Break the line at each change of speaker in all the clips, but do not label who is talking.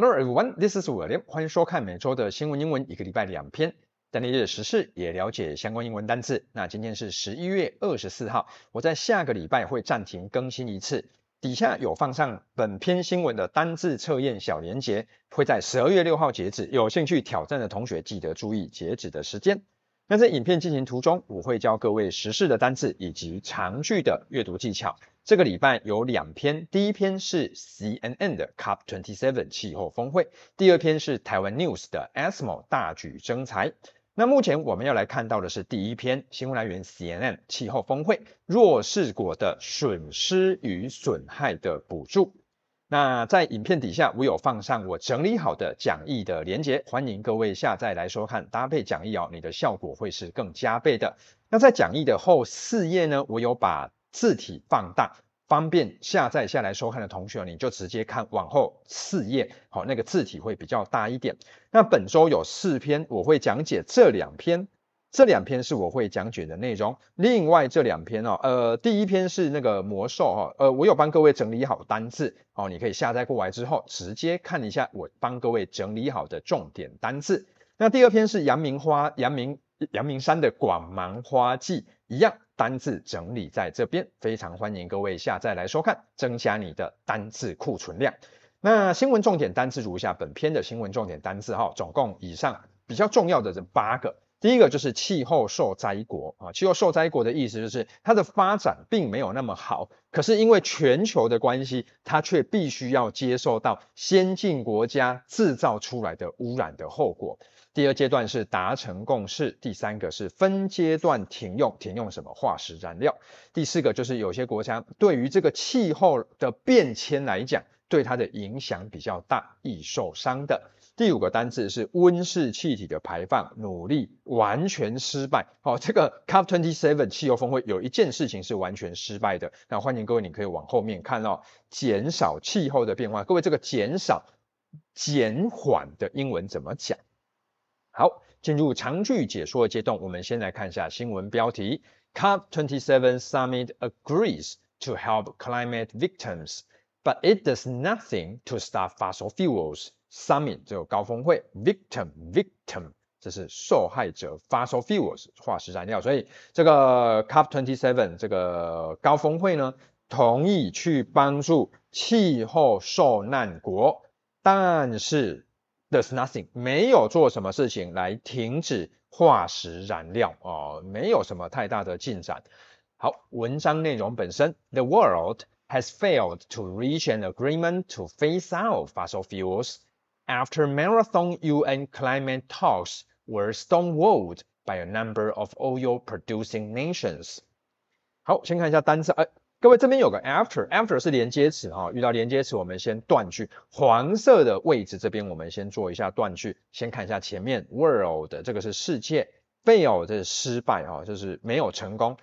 Hello everyone, this is William. 欢迎收看每周的新闻英文，一个礼拜两篇，你天的时事也了解相关英文单字。那今天是十一月二十四号，我在下个礼拜会暂停更新一次。底下有放上本篇新闻的单字测验小链接，会在十二月六号截止。有兴趣挑战的同学，记得注意截止的时间。那在影片进行途中，我会教各位时事的单字以及长句的阅读技巧。这个礼拜有两篇，第一篇是 CNN 的 COP27 气候峰会，第二篇是台湾 News 的 ASMO 大举征财。那目前我们要来看到的是第一篇，新闻来源 CNN 气候峰会，弱势国的损失与损害的补助。那在影片底下，我有放上我整理好的讲义的链接，欢迎各位下载来收看。搭配讲义哦，你的效果会是更加倍的。那在讲义的后四页呢，我有把字体放大，方便下载下来收看的同学，你就直接看往后四页，好，那个字体会比较大一点。那本周有四篇，我会讲解这两篇。这两篇是我会讲解的内容。另外这两篇哦，呃，第一篇是那个魔兽哈，呃，我有帮各位整理好单字哦，你可以下载过来之后直接看一下我帮各位整理好的重点单字。那第二篇是阳明花，阳明阳明山的广芒花季一样单字整理在这边，非常欢迎各位下载来收看，增加你的单字库存量。那新闻重点单字如下，本篇的新闻重点单字哈，总共以上比较重要的这八个。第一个就是气候受灾国啊，气候受灾国的意思就是它的发展并没有那么好，可是因为全球的关系，它却必须要接受到先进国家制造出来的污染的后果。第二阶段是达成共识，第三个是分阶段停用，停用什么化石燃料？第四个就是有些国家对于这个气候的变迁来讲，对它的影响比较大，易受伤的。第五个单字是温室气体的排放，努力完全失败。好，这个 COP27 气候峰会有一件事情是完全失败的。那欢迎各位，你可以往后面看哦。减少气候的变化，各位这个减少、减缓的英文怎么讲？好，进入长句解说的阶段，我们先来看一下新闻标题：COP27 summit agrees to help climate victims, but it does nothing to stop fossil fuels. Summit 就有高峰会，victim victim 这是受害者，fossil fuels 化石燃料，所以这个 COP twenty seven 这个高峰会呢，同意去帮助气候受难国，但是 t h e s nothing 没有做什么事情来停止化石燃料哦，没有什么太大的进展。好，文章内容本身，the world has failed to reach an agreement to phase out fossil fuels。After marathon UN climate talks were stonewalled by a number of oil-producing nations。好，先看一下单词。哎，各位这边有个 after，after 是连接词哈，遇到连接词，我们先断句。黄色的位置这边，我们先做一下断句。先看一下前面 world，这个是世界 f a i l 这是失败哈，就是没有成功。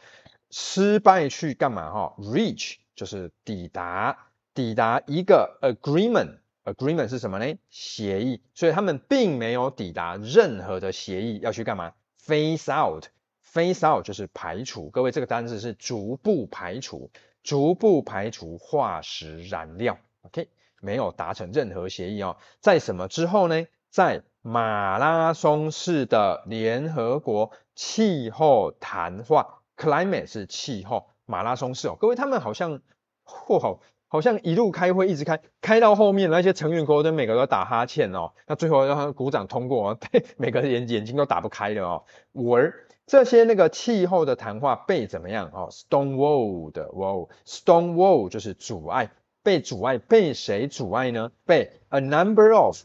失败去干嘛哈？Reach 就是抵达，抵达一个 agreement。Agreement 是什么呢？协议。所以他们并没有抵达任何的协议要去干嘛？Phase out，phase out 就是排除。各位，这个单字是逐步排除，逐步排除化石燃料。OK，没有达成任何协议哦。在什么之后呢？在马拉松式的联合国气候谈话。Climate 是气候，马拉松式哦。各位，他们好像，哦好。好像一路开会一直开，开到后面那些成员国都每个都打哈欠哦，那最后让他鼓掌通过哦，每个眼眼睛都打不开了哦。而这些那个气候的谈话被怎么样哦？Stone wall 的 wall，stone wall 就是阻碍，被阻碍被谁阻碍呢？被 a number of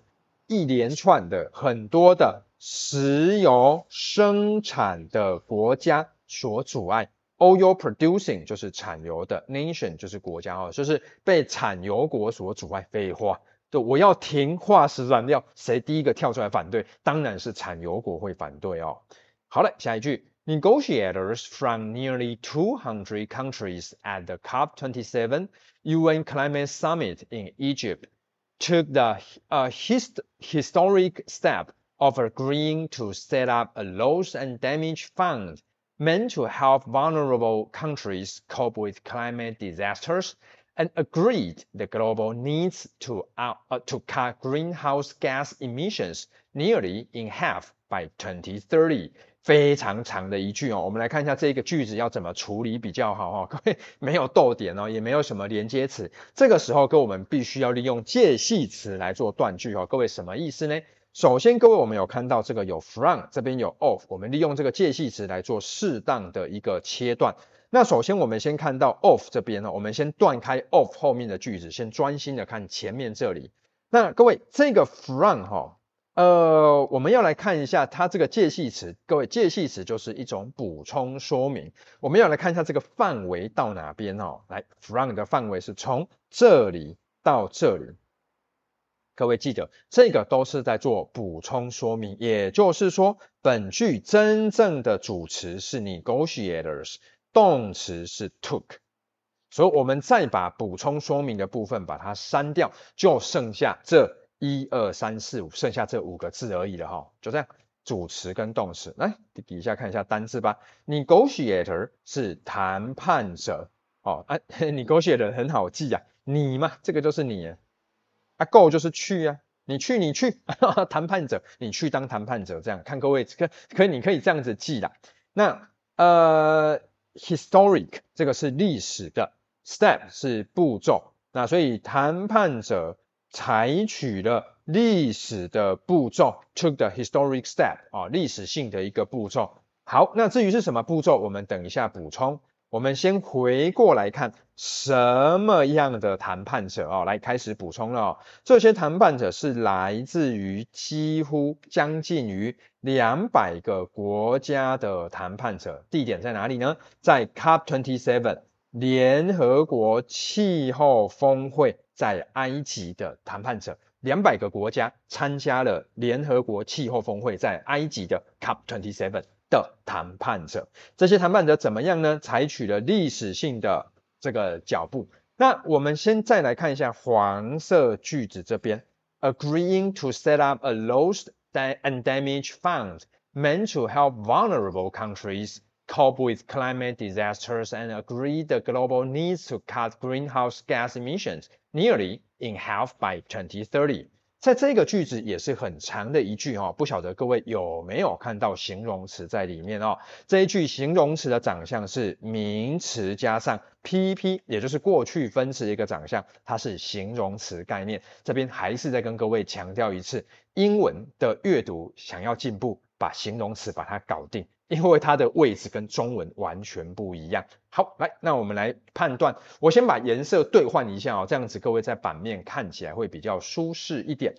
一连串的很多的石油生产的国家所阻碍。o u producing 就是产油的，nation 就是国家哦，就是被产油国所阻碍。废话，对，我要停化石燃料，谁第一个跳出来反对？当然是产油国会反对哦。好了，下一句。Negotiators from nearly 200 countries at the COP27 UN Climate Summit in Egypt took the uh, hist historic step of agreeing to set up a loss and damage fund meant to help vulnerable countries cope with climate disasters and agreed the global needs to, uh, to cut greenhouse gas emissions nearly in half by 2030非常长的一句哦，我们来看一下这个句子要怎么处理比较好哦。各位没有逗点哦，也没有什么连接词，这个时候跟我们必须要利用介系词来做断句哦，各位什么意思呢？首先各位我们有看到这个有 from 这边有 of，我们利用这个介系词来做适当的一个切断。那首先我们先看到 of 这边呢，我们先断开 of 后面的句子，先专心的看前面这里。那各位这个 from 哈。呃，我们要来看一下它这个介系词。各位，介系词就是一种补充说明。我们要来看一下这个范围到哪边哦。来，from 的范围是从这里到这里。各位记得，这个都是在做补充说明。也就是说，本句真正的主词是 negotiators，动词是 took。所以我们再把补充说明的部分把它删掉，就剩下这。一二三四五，剩下这五个字而已了哈，就这样。主词跟动词来底下看一下单字吧。negotiator 是谈判者哦啊，你 negotiator 很好记啊，你嘛，这个就是你啊，go 就是去啊，你去你去啊，谈判者，你去当谈判者这样。看各位可可，你可以这样子记啦。那呃，historic 这个是历史的，step 是步骤，那所以谈判者。采取了历史的步骤，took the historic step，啊，历史性的一个步骤。好，那至于是什么步骤，我们等一下补充。我们先回过来看什么样的谈判者啊，来开始补充了。这些谈判者是来自于几乎将近于两百个国家的谈判者。地点在哪里呢？在 COP27 联合国气候峰会。在埃及的谈判者，两百个国家参加了联合国气候峰会在埃及的 COP27 的谈判者。这些谈判者怎么样呢？采取了历史性的这个脚步。那我们先再来看一下黄色句子这边，agreeing to set up a lost and damage fund meant to help vulnerable countries. cope with climate disasters and agree the global needs to cut greenhouse gas emissions Nearly in half by twenty thirty，在这个句子也是很长的一句哦，不晓得各位有没有看到形容词在里面哦？这一句形容词的长相是名词加上 PP，也就是过去分词的一个长相，它是形容词概念。这边还是再跟各位强调一次，英文的阅读想要进步，把形容词把它搞定。因为它的位置跟中文完全不一样。好，来，那我们来判断。我先把颜色兑换一下哦，这样子各位在版面看起来会比较舒适一点。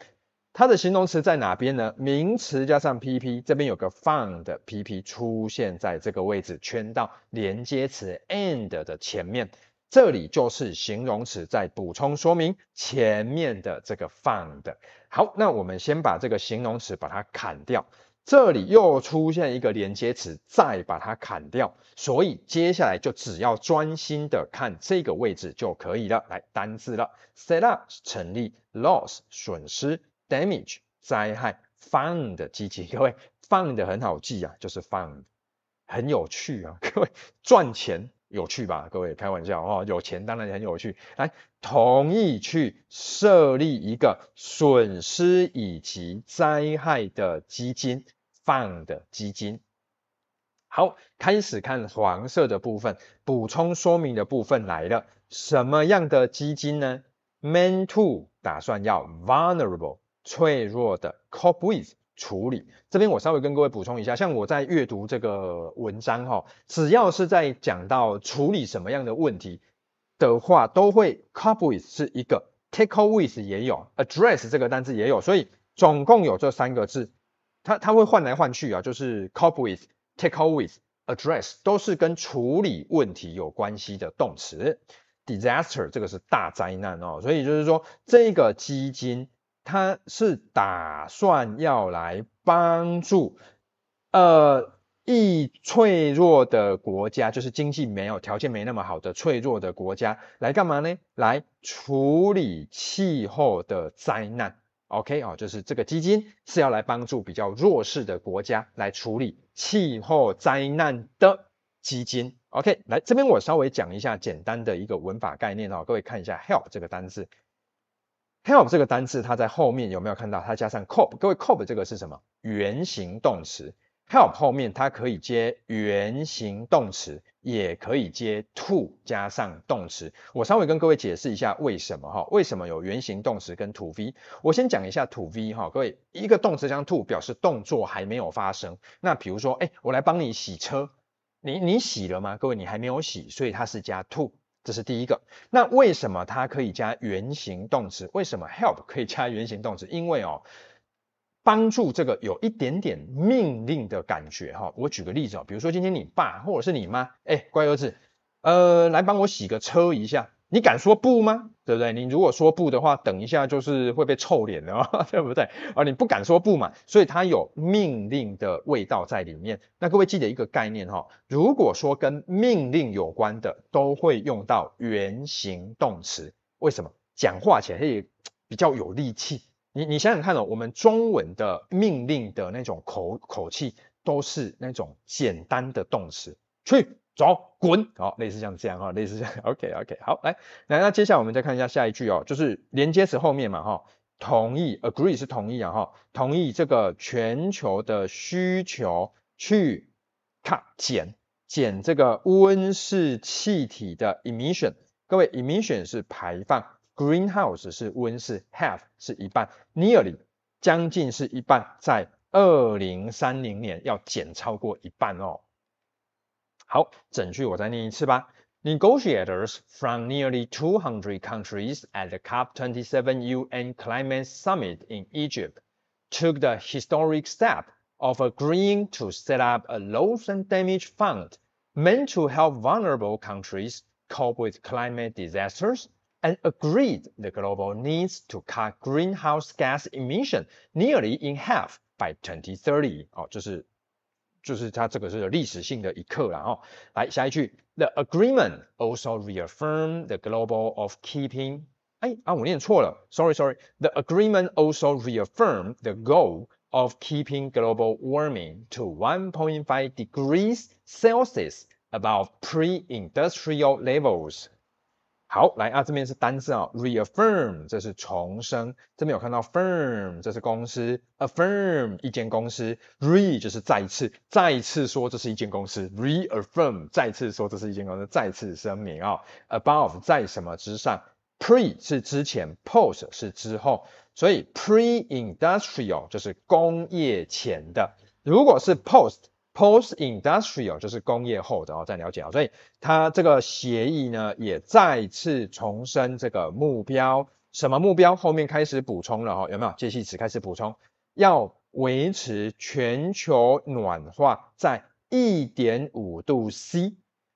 它的形容词在哪边呢？名词加上 PP，这边有个 fun o d PP 出现在这个位置，圈到连接词 and 的前面。这里就是形容词在补充说明前面的这个 fun o。d 好，那我们先把这个形容词把它砍掉。这里又出现一个连接词，再把它砍掉，所以接下来就只要专心的看这个位置就可以了。来，单字了，set up 成立，loss 损失，damage 灾害，fund o 机器，各位 fund o 很好记啊，就是 fund o 很有趣啊，各位赚钱。有趣吧，各位开玩笑哦。有钱当然很有趣。来，同意去设立一个损失以及灾害的基金，fund 的基金。好，开始看黄色的部分，补充说明的部分来了。什么样的基金呢？Meant to 打算要 vulnerable 脆弱的 cope with。处理这边我稍微跟各位补充一下，像我在阅读这个文章哈，只要是在讲到处理什么样的问题的话，都会 cope with 是一个 take a with 也有 address 这个单词也有，所以总共有这三个字，它它会换来换去啊，就是 cope with take a e with address 都是跟处理问题有关系的动词。disaster 这个是大灾难哦，所以就是说这个基金。他是打算要来帮助，呃，易脆弱的国家，就是经济没有条件没那么好的脆弱的国家，来干嘛呢？来处理气候的灾难。OK，哦，就是这个基金是要来帮助比较弱势的国家来处理气候灾难的基金。OK，来这边我稍微讲一下简单的一个文法概念哦，各位看一下 help 这个单字。Help 这个单字，它在后面有没有看到？它加上 cope，各位 cope 这个是什么？原形动词。Help 后面它可以接原形动词，也可以接 to 加上动词。我稍微跟各位解释一下为什么哈？为什么有原形动词跟 to v？我先讲一下 to v 哈，各位一个动词加 to 表示动作还没有发生。那比如说，哎，我来帮你洗车，你你洗了吗？各位你还没有洗，所以它是加 to。这是第一个，那为什么它可以加原形动词？为什么 help 可以加原形动词？因为哦，帮助这个有一点点命令的感觉哈。我举个例子啊，比如说今天你爸或者是你妈，哎，乖儿子，呃，来帮我洗个车一下。你敢说不吗？对不对？你如果说不的话，等一下就是会被臭脸了，对不对？啊，你不敢说不嘛，所以它有命令的味道在里面。那各位记得一个概念哈，如果说跟命令有关的，都会用到原形动词。为什么？讲话起来比较有力气。你你想想看哦，我们中文的命令的那种口口气，都是那种简单的动词，去。走滚，好，类似像这样啊，类似这样，OK OK，好，来，来，那接下来我们再看一下下一句哦，就是连接词后面嘛，哈，同意，agree 是同意啊，哈，同意这个全球的需求去，cut 减减这个温室气体的 emission，各位 emission 是排放，greenhouse 是温室，half 是一半，nearly 将近是一半，在二零三零年要减超过一半哦。好，整句我再念一次吧。Negotiators from nearly 200 countries at the COP27 UN Climate Summit in Egypt took the historic step of agreeing to set up a loss and damage fund meant to help vulnerable countries cope with climate disasters and agreed the global needs to cut greenhouse gas emissions nearly in half by 哦，就是。就是它这个是有历史性的一刻了哦。来下一句，The agreement also reaffirmed the global of keeping。哎啊，我念错了，sorry sorry。The agreement also reaffirmed the goal of keeping global warming to 1.5 degrees Celsius above pre-industrial levels。好，来啊，这边是单字啊，reaffirm，这是重生。这边有看到 firm，这是公司，a firm，一间公司。re 就是再次，再次说这是一间公司，reaffirm，再次说这是一间公司，再次声明啊。above 在什么之上，pre 是之前，post 是之后，所以 pre-industrial 就是工业前的，如果是 post。Post-industrial 就是工业后的哦，再了解啊，所以它这个协议呢也再次重申这个目标，什么目标？后面开始补充了哈，有没有介系词开始补充？要维持全球暖化在一点五度 C，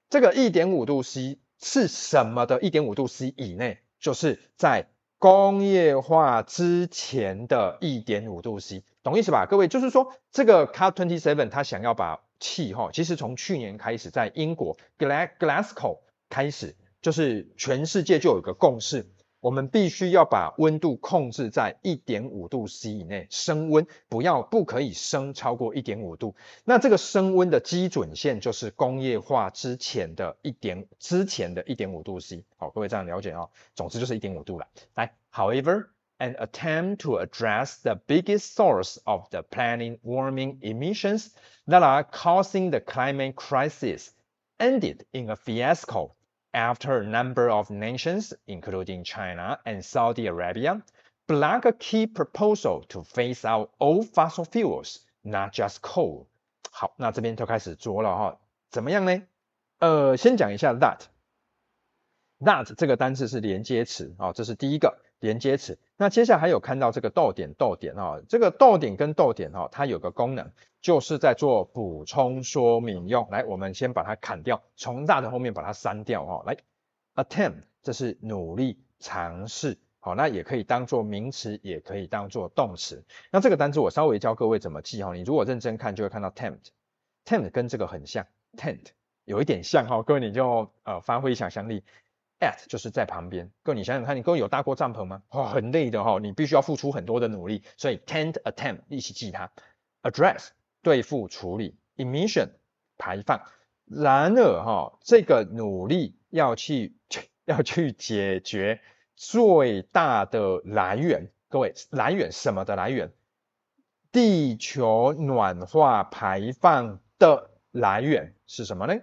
这个一点五度 C 是什么的？一点五度 C 以内，就是在工业化之前的一点五度 C。懂意思吧，各位，就是说这个 cut twenty seven，他想要把气候，其实从去年开始在英国 gl Glasgow 开始，就是全世界就有一个共识，我们必须要把温度控制在一点五度 C 以内，升温不要不可以升超过一点五度。那这个升温的基准线就是工业化之前的一点之前的一点五度 C。好，各位这样了解哦。总之就是一点五度了。来，however。an attempt to address the biggest source of the planet warming emissions that are causing the climate crisis ended in a fiasco after a number of nations, including China and Saudi Arabia, blocked a key proposal to phase out all fossil fuels, not just coal。好，那这边就开始琢了哈，怎么样呢？呃，先讲一下 that。that 这个单词是连接词啊、哦，这是第一个。连接词，那接下来还有看到这个逗点，逗点哈，这个逗点跟逗点哈，它有个功能，就是在做补充说明用。来，我们先把它砍掉，从大的后面把它删掉哈。来，attempt，这是努力尝试，好，那也可以当做名词，也可以当做动词。那这个单词我稍微教各位怎么记哈，你如果认真看，就会看到 tempt，tempt 跟这个很像，tent 有一点像哈，各位你就呃发挥想象力。at 就是在旁边，各位你想想看，你各位有搭过帐篷吗？哇，很累的哈，你必须要付出很多的努力，所以 tent a t e p t 一起记它。address 对付处理，emission 排放。然而哈，这个努力要去 要去解决最大的来源，各位来源什么的来源？地球暖化排放的来源是什么呢？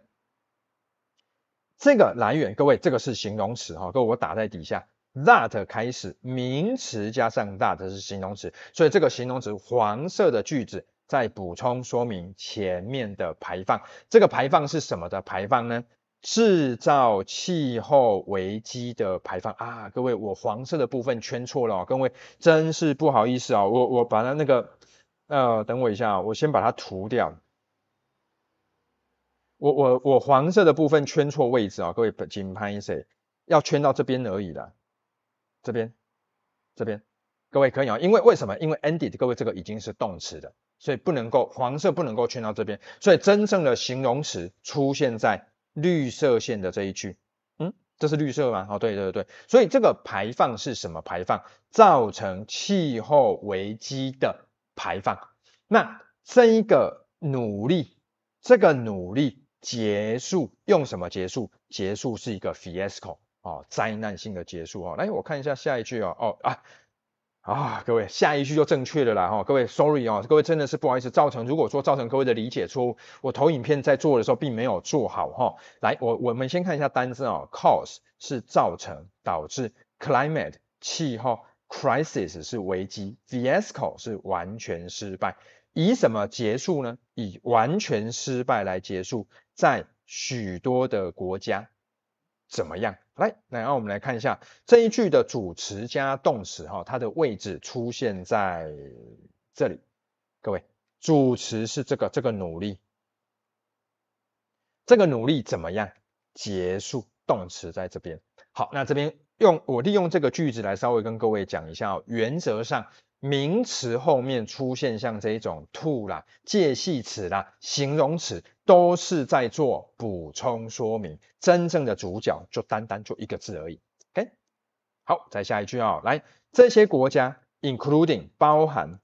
这个来源，各位，这个是形容词哈，各位我打在底下。that 开始，名词加上 that 是形容词，所以这个形容词黄色的句子在补充说明前面的排放。这个排放是什么的排放呢？制造气候危机的排放啊，各位，我黄色的部分圈错了，各位真是不好意思啊，我我把它那个呃，等我一下，我先把它涂掉。我我我黄色的部分圈错位置啊，各位请拍一下，要圈到这边而已的，这边这边，各位可以啊，因为为什么？因为 ended 各位这个已经是动词的，所以不能够黄色不能够圈到这边，所以真正的形容词出现在绿色线的这一句，嗯，这是绿色吗？哦，对对对，所以这个排放是什么排放？造成气候危机的排放，那这一个努力，这个努力。结束用什么结束？结束是一个 fiasco 哦，灾难性的结束哦。来，我看一下下一句哦，哦啊啊，各位下一句就正确的啦哈。各位，sorry 哦，各位真的是不好意思，造成如果说造成各位的理解错误，我投影片在做的时候并没有做好哈。来，我我们先看一下单词啊。Cause 是造成导致，climate 气候，crisis 是危机，fiasco 是完全失败。以什么结束呢？以完全失败来结束。在许多的国家怎么样？来，然后我们来看一下这一句的主词加动词，哈，它的位置出现在这里。各位，主词是这个，这个努力，这个努力怎么样？结束，动词在这边。好，那这边用我利用这个句子来稍微跟各位讲一下哦，原则上。名词后面出现像这种 to 啦、介系词啦、形容词，都是在做补充说明。真正的主角就单单就一个字而已。OK，好，再下一句啊，来，这些国家，including 包含，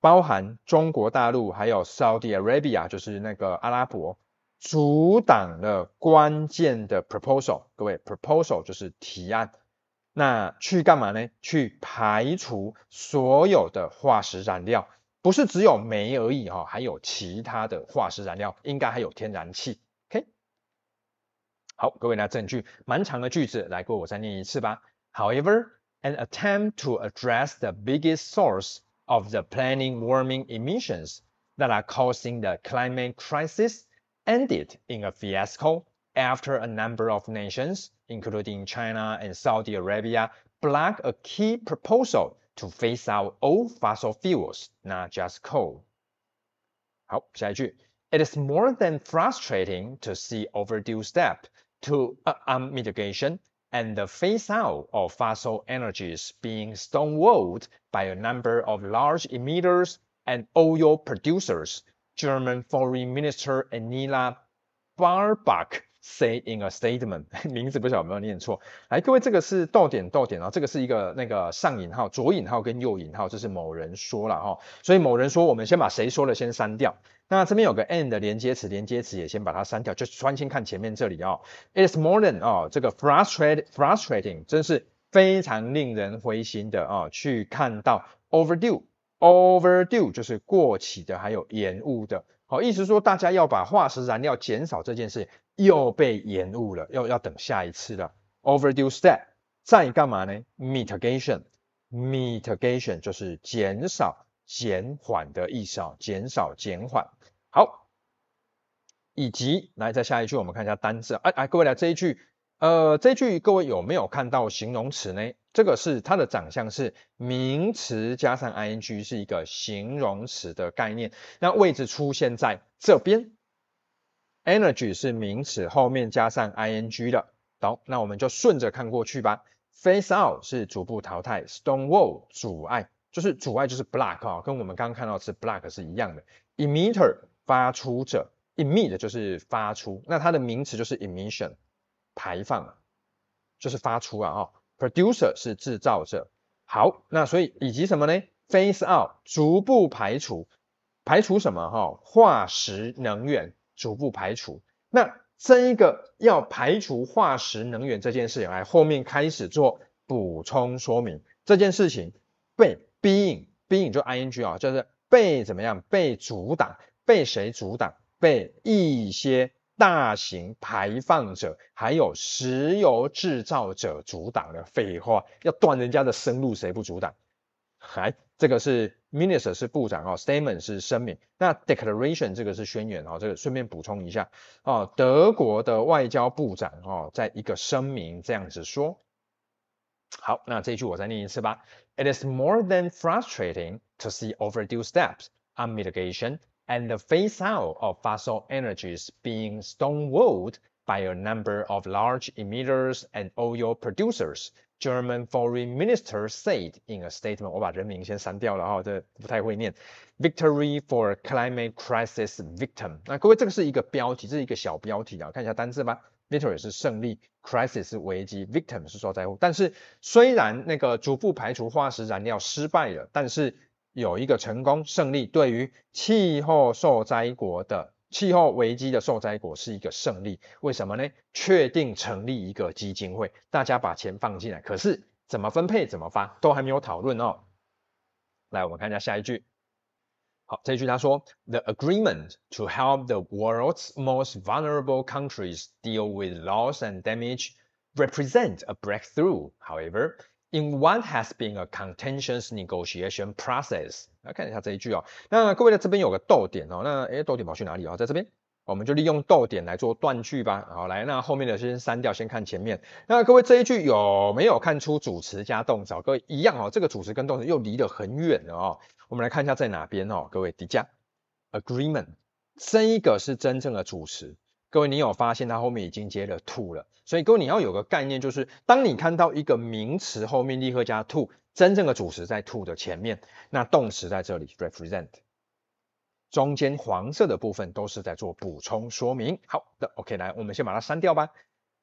包含中国大陆，还有 Saudi Arabia 就是那个阿拉伯，阻挡了关键的 proposal。各位，proposal 就是提案。那去干嘛呢？去排除所有的化石燃料，不是只有煤而已哈、哦，还有其他的化石燃料，应该还有天然气。OK，好，各位拿证据，蛮长的句子，来过我再念一次吧。However, an attempt to address the biggest source of the planet warming emissions that are causing the climate crisis ended in a fiasco after a number of nations including China and Saudi Arabia, block a key proposal to phase out all fossil fuels, not just coal. It is more than frustrating to see overdue step to uh, um, mitigation and the phase out of fossil energies being stonewalled by a number of large emitters and oil producers. German Foreign Minister Anila Baerbock Say in a statement，名字不晓得有没有念错。来，各位，这个是逗点，逗点啊，这个是一个那个上引号、左引号跟右引号，这是某人说了哈。所以某人说，我们先把谁说的先删掉。那这边有个 and 连接词，连接词也先把它删掉，就专心看前面这里哦。It's more than 啊，这个 frustrated, frustrating，真是非常令人灰心的啊。去看到 overdue, overdue 就是过期的，还有延误的。好，意思说大家要把化石燃料减少这件事又被延误了，要要等下一次了。Overdue step，再干嘛呢？Mitigation，mitigation 就是减少、减缓的意思，减少、减缓。好，以及来再下一句，我们看一下单字。哎哎，各位来这一句。呃，这句各位有没有看到形容词呢？这个是它的长相是名词加上 ing 是一个形容词的概念，那位置出现在这边。Energy 是名词后面加上 ing 的。好，那我们就顺着看过去吧。Face out 是逐步淘汰，Stone wall 阻碍，就是阻碍就是 block 啊，跟我们刚刚看到是 block 是一样的。Emitter 发出者，emit 就是发出，那它的名词就是 emission。排放就是发出啊，哦 p r o d u c e r 是制造者，好，那所以以及什么呢？phase out 逐步排除，排除什么哈？化石能源逐步排除，那这一个要排除化石能源这件事情，来后面开始做补充说明，这件事情被 being being 就 ing 啊，就是被怎么样？被阻挡？被谁阻挡？被一些？大型排放者还有石油制造者阻挡的废话，要断人家的生路，谁不阻挡？来，这个是 minister 是部长哦，statement 是声明，那 declaration 这个是宣言哦。这个顺便补充一下哦，德国的外交部长哦，在一个声明这样子说。好，那这一句我再念一次吧。It is more than frustrating to see overdue steps on mitigation. and the phase out of fossil energies being stonewalled by a number of large emitters and oil producers, German Foreign Minister said in a statement. Victory for climate crisis victim。那各位，这个是一个标题，这是一个小标题啊，看一下单字吧。Victory 是胜利，crisis 是危机，victim 是受灾户。但是虽然那个逐步排除化石燃料失败了，但是有一个成功胜利，对于气候受灾国的气候危机的受灾国是一个胜利。为什么呢？确定成立一个基金会，大家把钱放进来，可是怎么分配、怎么发都还没有讨论哦。来，我们看一下下一句。好，这一句他说：The agreement to help the world's most vulnerable countries deal with loss and damage r e p r e s e n t a breakthrough. However. In one has been a contentious negotiation process。来看一下这一句哦。那各位在这边有个逗点哦，那哎逗点跑去哪里哦？在这边，我们就利用逗点来做断句吧。好，来那后面的先删掉，先看前面。那各位这一句有没有看出主词加动？找各位一样哦，这个主词跟动词又离得很远了哦。我们来看一下在哪边哦，各位，D 加 agreement，这一个是真正的主词。各位，你有发现它后面已经接了 to 了，所以各位你要有个概念，就是当你看到一个名词后面立刻加 to，真正的主词在 to 的前面，那动词在这里 represent，中间黄色的部分都是在做补充说明。好的，OK，来，我们先把它删掉吧。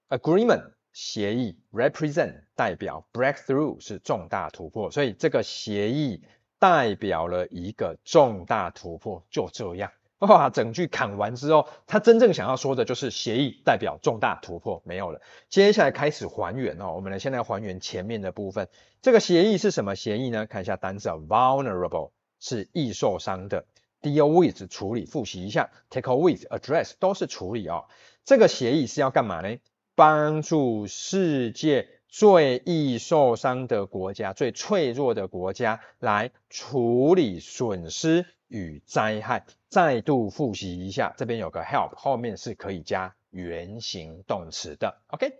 Agreement 协议，represent 代表，breakthrough 是重大突破，所以这个协议代表了一个重大突破，就这样。把整句砍完之后，他真正想要说的就是协议代表重大突破没有了。接下来开始还原哦，我们来现在还原前面的部分。这个协议是什么协议呢？看一下单词，vulnerable 是易受伤的，deal with 处理，复习一下，take a with address 都是处理哦。这个协议是要干嘛呢？帮助世界。最易受伤的国家，最脆弱的国家，来处理损失与灾害。再度复习一下，这边有个 help，后面是可以加原形动词的。OK，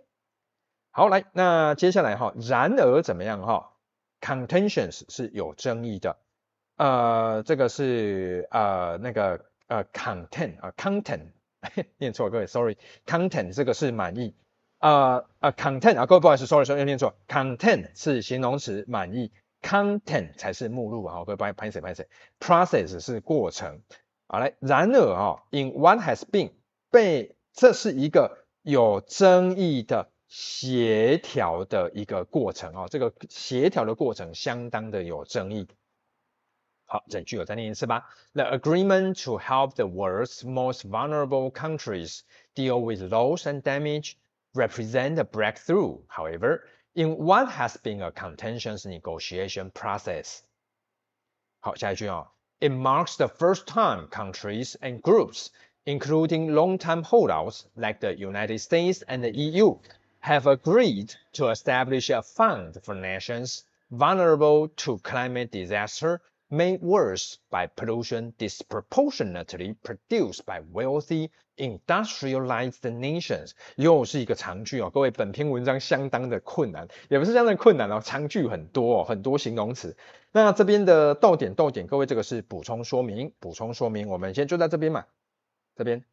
好，来，那接下来哈，然而怎么样哈？Contentions 是有争议的。呃，这个是呃那个呃 content 啊 content，念错各位，sorry，content 这个是满意。啊啊，content 啊，各位不好意思，sorry sorry，又念错，content 是形容词，满意，content 才是目录啊，各位不好意思，please p e s e p r o c e s s 是过程，好来，然而啊，in one has been 被这是一个有争议的协调的一个过程啊，这个协调的过程相当的有争议。好，整句我再念一次吧，The agreement to help the world's most vulnerable countries deal with loss and damage. represent a breakthrough, however, in what has been a contentious negotiation process. It marks the first time countries and groups, including long-time holdouts like the United States and the EU, have agreed to establish a fund for nations vulnerable to climate disaster Made worse by pollution disproportionately produced by wealthy industrialized nations，又是一个长句哦，各位，本篇文章相当的困难，也不是相当的困难哦，长句很多，哦，很多形容词。那这边的逗点，逗点，各位，这个是补充说明，补充说明，我们先就在这边嘛，这边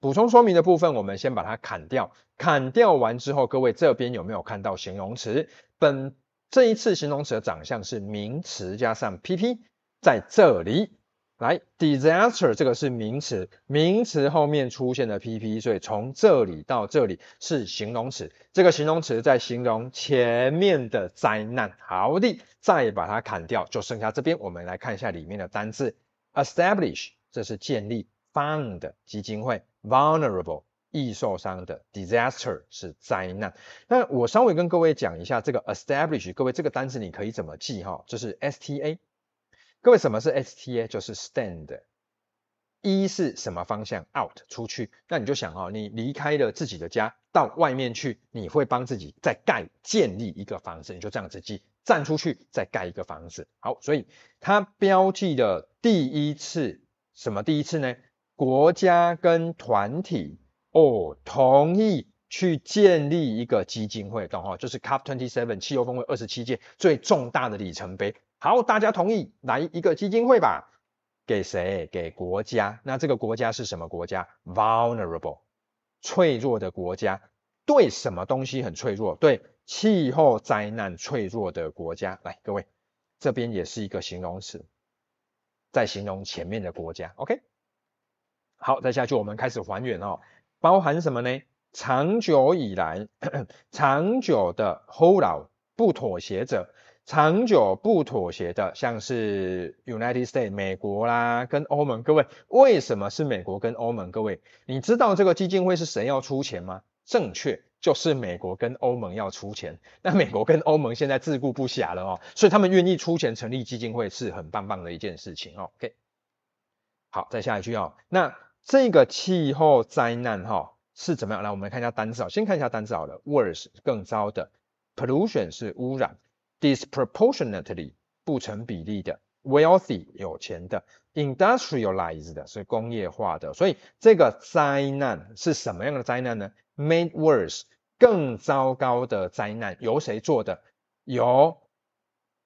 补充说明的部分，我们先把它砍掉，砍掉完之后，各位这边有没有看到形容词？本这一次形容词的长相是名词加上 PP。在这里，来，disaster 这个是名词，名词后面出现的 pp，所以从这里到这里是形容词，这个形容词在形容前面的灾难。好的，再把它砍掉，就剩下这边。我们来看一下里面的单字，establish 这是建立，found 基金会，vulnerable 易受伤的，disaster 是灾难。那我稍微跟各位讲一下这个 establish，各位这个单字你可以怎么记哈？这是 s-t-a。各位，什么是 STA？就是 Stand。一是什么方向？Out 出去。那你就想哦，你离开了自己的家，到外面去，你会帮自己再盖建立一个房子，你就这样子记，站出去再盖一个房子。好，所以它标记的第一次什么第一次呢？国家跟团体哦，同意去建立一个基金会，然后就是 Cup Twenty Seven，汽油峰会二十七届最重大的里程碑。好，大家同意来一个基金会吧？给谁？给国家。那这个国家是什么国家？Vulnerable，脆弱的国家。对什么东西很脆弱？对气候灾难脆弱的国家。来，各位这边也是一个形容词，在形容前面的国家。OK。好，再下去我们开始还原哦。包含什么呢？长久以来，长久的 Hold out 不妥协者。长久不妥协的，像是 United States 美国啦，跟欧盟。各位，为什么是美国跟欧盟？各位，你知道这个基金会是谁要出钱吗？正确，就是美国跟欧盟要出钱。那美国跟欧盟现在自顾不暇了哦，所以他们愿意出钱成立基金会是很棒棒的一件事情哦。OK，好，再下一句哦。那这个气候灾难哈是怎么样？来，我们看一下单字哦。先看一下单字好了，Worse 更糟的，Pollution 是污染。disproportionately 不成比例的 wealthy 有钱的 industrialized 的是工业化的，所以这个灾难是什么样的灾难呢？made worse 更糟糕的灾难由谁做的？由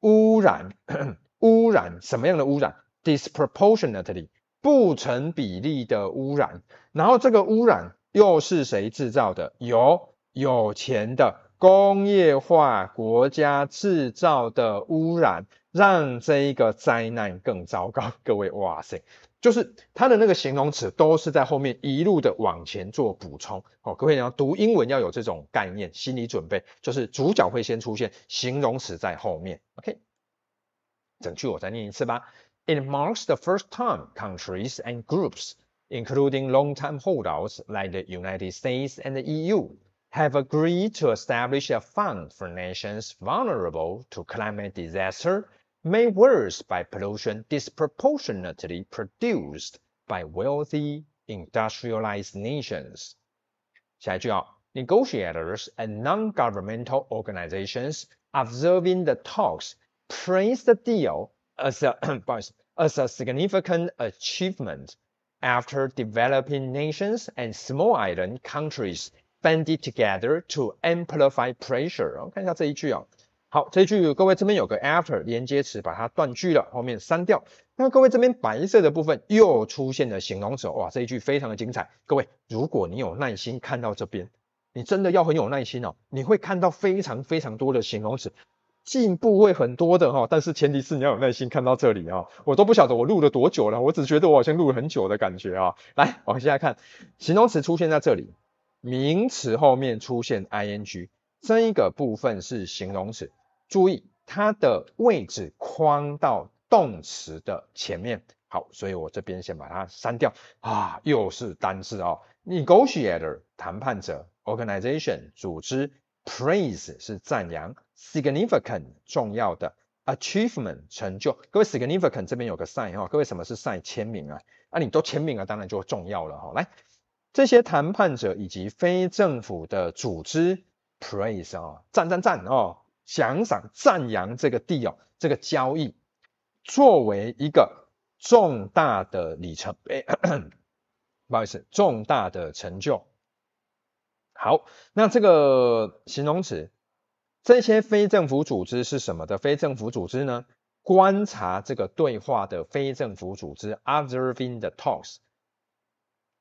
污染 污染什么样的污染？disproportionately 不成比例的污染，然后这个污染又是谁制造的？由有钱的。工业化国家制造的污染，让这一个灾难更糟糕。各位，哇塞，就是它的那个形容词都是在后面一路的往前做补充。哦，各位你要读英文要有这种概念，心理准备就是主角会先出现，形容词在后面。OK，整句我再念一次吧。It marks the first time countries and groups, including long-time holdouts like the United States and the EU, have agreed to establish a fund for nations vulnerable to climate disaster made worse by pollution disproportionately produced by wealthy industrialized nations. Negotiators and non-governmental organizations observing the talks praised the deal as a, as a significant achievement after developing nations and small island countries Bend it together to amplify pressure。看一下这一句啊，好，这一句各位这边有个 after 连接词，把它断句了，后面删掉。那各位这边白色的部分又出现了形容词，哇，这一句非常的精彩。各位，如果你有耐心看到这边，你真的要很有耐心哦，你会看到非常非常多的形容词，进步会很多的哈。但是前提是你要有耐心看到这里啊，我都不晓得我录了多久了，我只觉得我好像录了很久的感觉啊。来，往下看，形容词出现在这里。名词后面出现 i n g 这一个部分是形容词，注意它的位置框到动词的前面。好，所以我这边先把它删掉啊，又是单字啊。negotiator 谈判者，organization 组织，praise 是赞扬，significant 重要的，achievement 成就。各位 significant 这边有个 sign 哈，各位什么是 sign 签名啊？啊，你都签名了，当然就重要了哈。来。这些谈判者以及非政府的组织 praise 啊，赞赞赞哦，奖赏赞扬这个地哦，这个交易作为一个重大的里程，碑、不好意思，重大的成就。好，那这个形容词，这些非政府组织是什么的？非政府组织呢？观察这个对话的非政府组织 observing the talks。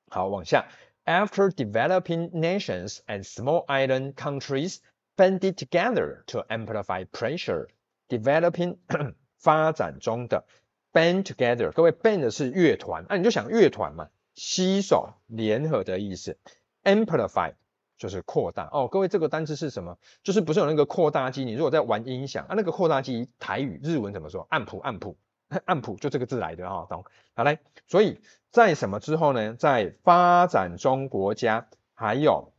好，往下。After developing nations and small island countries banded together to amplify pressure, developing 发展中的 band together。各位 band 是乐团，那你就想乐团嘛，携手联合的意思。Amplify 就是扩大。哦，各位这个单词是什么？就是不是有那个扩大机？你如果在玩音响啊，那个扩大机台语、日文怎么说按普按普。按谱就这个字来的哈，懂？好嘞，所以在什么之后呢？在发展中国家还有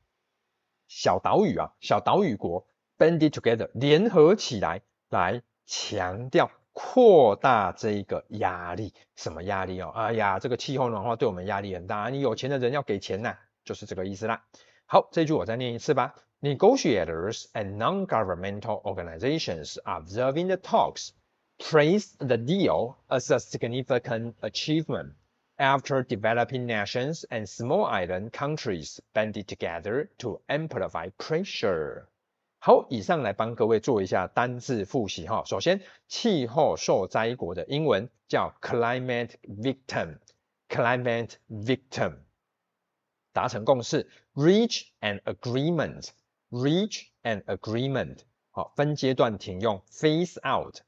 小岛屿啊，小岛屿国 banded together 联合起来，来强调扩大这个压力，什么压力哦？哎呀，这个气候暖化对我们压力很大，你有钱的人要给钱呐，就是这个意思啦。好，这句我再念一次吧。n e g o t i a t o r s and non-governmental o r g a n i z a t i o n s observing the talks. praised the deal as a significant achievement after developing nations and small island countries banded together to amplify pressure. 好，以上来帮各位做一下单字复习哈。首先，气候受灾国的英文叫 climate victim，climate victim。达成共识，reach an agreement，reach an agreement。好，分阶段停用，phase out。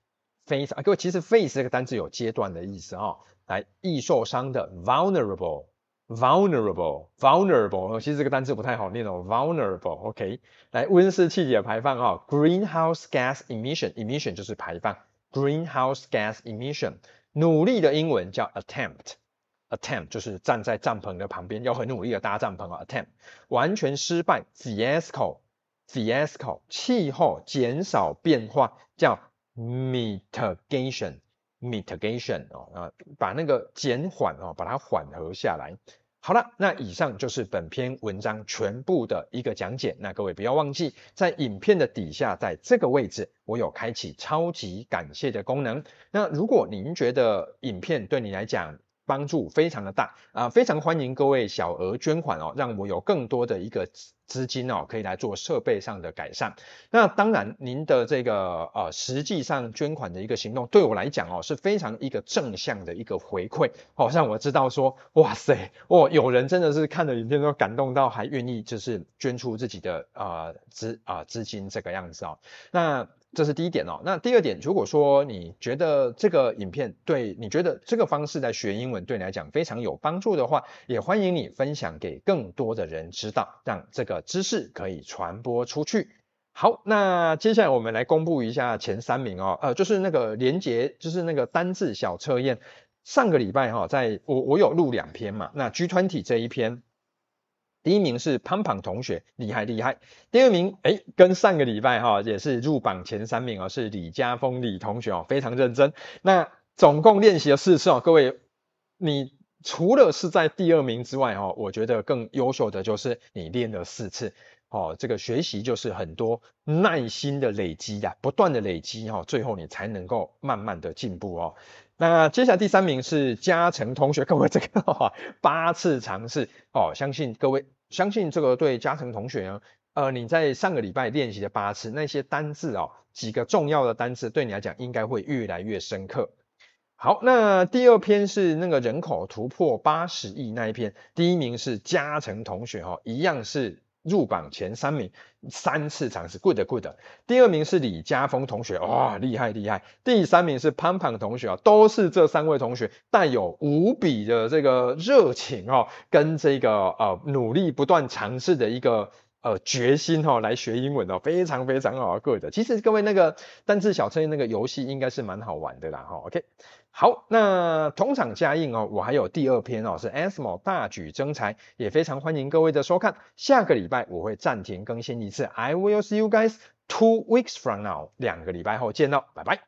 face 啊，各位，其实 face 这个单词有阶段的意思啊。来，易受伤的 vulnerable，vulnerable，vulnerable。其实这个单词不太好念哦，vulnerable，OK？来，温室气体排放啊，greenhouse gas emission，emission 就是排放，greenhouse gas emission。努力的英文叫 attempt，attempt 就是站在帐篷的旁边，要很努力的搭帐篷啊，attempt。完全失败，fiasco，fiasco。气候减少变化叫。Mitigation, mitigation 啊，把那个减缓哦，把它缓和下来。好了，那以上就是本篇文章全部的一个讲解。那各位不要忘记，在影片的底下，在这个位置，我有开启超级感谢的功能。那如果您觉得影片对你来讲，帮助非常的大啊，非常欢迎各位小额捐款哦，让我有更多的一个资金哦，可以来做设备上的改善。那当然，您的这个呃，实际上捐款的一个行动，对我来讲哦，是非常一个正向的一个回馈哦，让我知道说，哇塞哦，有人真的是看了影片都感动到，还愿意就是捐出自己的啊资啊资金这个样子哦，那。这是第一点哦。那第二点，如果说你觉得这个影片对你觉得这个方式在学英文对你来讲非常有帮助的话，也欢迎你分享给更多的人知道，让这个知识可以传播出去。好，那接下来我们来公布一下前三名哦。呃，就是那个连接，就是那个单字小测验。上个礼拜哈，在我我有录两篇嘛，那 G Twenty 这一篇。第一名是潘潘同学，厉害厉害。第二名，哎，跟上个礼拜哈也是入榜前三名哦，是李家峰李同学哦，非常认真。那总共练习了四次哦，各位，你除了是在第二名之外哦，我觉得更优秀的就是你练了四次。哦，这个学习就是很多耐心的累积呀，不断的累积哈，最后你才能够慢慢的进步哦。那接下来第三名是嘉诚同学，各位这个八次尝试哦，相信各位相信这个对嘉诚同学呢，呃，你在上个礼拜练习的八次那些单字哦，几个重要的单字，对你来讲应该会越来越深刻。好，那第二篇是那个人口突破八十亿那一篇，第一名是嘉诚同学哈，一样是。入榜前三名，三次尝试，good good。第二名是李家峰同学，哇，厉害厉害。第三名是潘潘同学啊，都是这三位同学带有无比的这个热情哦，跟这个呃努力不断尝试的一个呃决心哈，来学英文的，非常非常好 g o o d 其实各位那个单字小测那个游戏应该是蛮好玩的啦哈，OK。好，那同场加映哦，我还有第二篇哦，是 ASMO 大举征财，也非常欢迎各位的收看。下个礼拜我会暂停更新一次，I will see you guys two weeks from now，两个礼拜后见喽，拜拜。